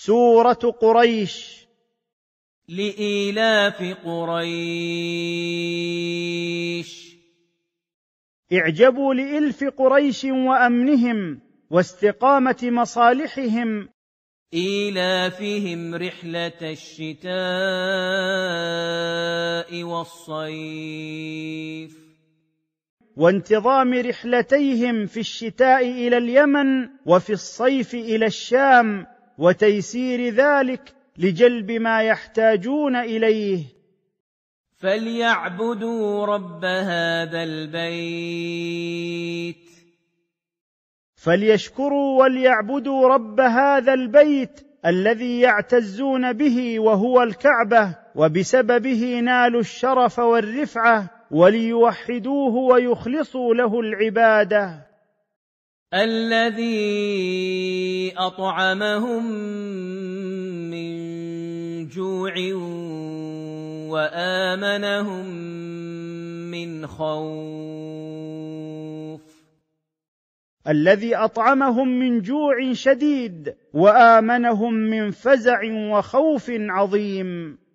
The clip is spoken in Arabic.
سوره قريش لإيلاف قريش اعجبوا لإلف قريش وأمنهم واستقامة مصالحهم إيلافهم رحلة الشتاء والصيف وانتظام رحلتيهم في الشتاء إلى اليمن وفي الصيف إلى الشام وتيسير ذلك لجلب ما يحتاجون اليه فليعبدوا رب هذا البيت فليشكروا وليعبدوا رب هذا البيت الذي يعتزون به وهو الكعبه وبسببه نالوا الشرف والرفعه وليوحدوه ويخلصوا له العباده الذي أطعمهم من جوع وآمنهم من خوف الذي أطعمهم من جوع شديد وآمنهم من فزع وخوف عظيم